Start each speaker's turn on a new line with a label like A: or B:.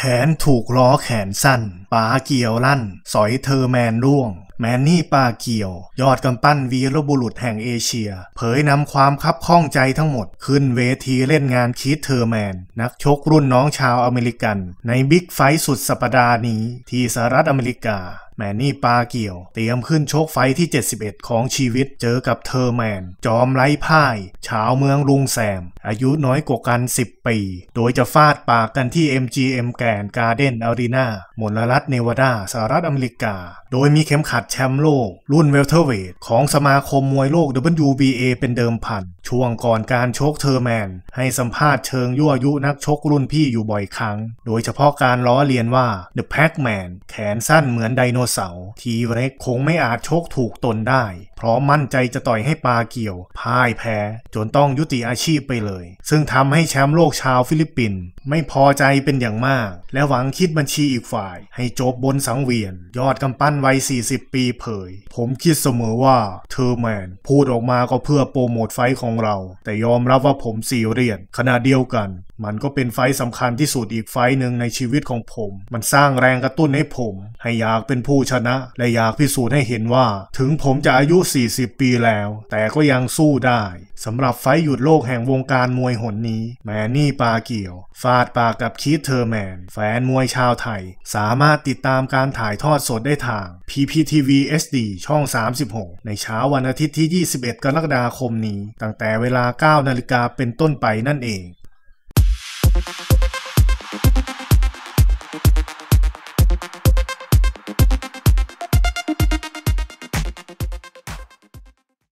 A: แขนถูกล้อแขนสั้น ปาเกี่ยวลั่น สอยเธอแมนร่วง แมนนี่ปาเกี่ยว ยอดกำปั้นวีรบุรุษแห่งเอเชีย เผยนำความคับข้องใจทั้งหมด ขึ้นเวทีเล่นงานคีตเธอแมน นักชกรุ่นน้องชาวอเมริกัน ในบิ๊กไฟสุดสัปดาห์นี้ที่สหรัฐอเมริกาแมนนี่ปาเกี่ยวเตรียมขึ้นโชคไฟที่ 71 ของชีวิตเจอกับเธอแมน จอมไร้พ่ายชาวเมืองลุงแซม อายุน้อยกว่ากัน 10 ปี โดยจะฟาดปากกันที่ MGM แกนการ์เดนอารีนามนรัฐเนวาดาสหรัฐอเมริกา โดยมีเข็มขัดแชมป์โลกรุ่นเวลเทอร์เวทของสมาคมมวยโลก WBA เป็นเดิมพันช่วงก่อนการชกเทอร์แมน ให้สัมภาษณ์เชิงยั่วยุนักชกรุ่นพี่อยู่บ่อยครั้ง โดยเฉพาะการล้อเลียนว่า The Pac-Man แขนสั้นเหมือนไดโนเสาร์ทีเร็กคงไม่อาจชกถูกตนได้ เพราะมั่นใจจะต่อยให้ปลาเกี่ยวพ่ายแพ้จนต้องยุติอาชีพไปเลย ซึ่งทำให้แชมป์โลกชาวฟิลิปปินส์ไม่พอใจเป็นอย่างมาก และหวังคิดบัญชีอีกฝ่าย ให้จบบนสังเวียน ยอดกำปั้นวัย40 ปีเผย ผมคิดเสมอว่าเทอร์แมนพูดออกมาก็เพื่อโปรโมทไฟของเราแต่ยอมรับว่าผมสี่เรียนขณะเดียวกันมันก็เป็นไฟสำคัญที่สุดอีกไฟหนึ่งในชีวิตของผม มันสร้างแรงกระตุ้นให้ผม ให้อยากเป็นผู้ชนะ และอยากพิสูจน์ให้เห็นว่า ถึงผมจะอายุ 40 ปีแล้ว แต่ก็ยังสู้ได้สำหรับไฟหยุดโลกแห่งวงการมวยหนนี้ แมนนี่ปาเกี่ยวฟาดปากกับคีธเทอร์แมน แฟนมวยชาวไทย สามารถติดตามการถ่ายทอดสดได้ทาง PPTV SD ช่อง 36 ในเช้าวันอาทิตย์ที่ 21กรกฎาคมนี้ตั้งแต่เวลา9นาฬิกาเป็นต้นไปนั่นเอง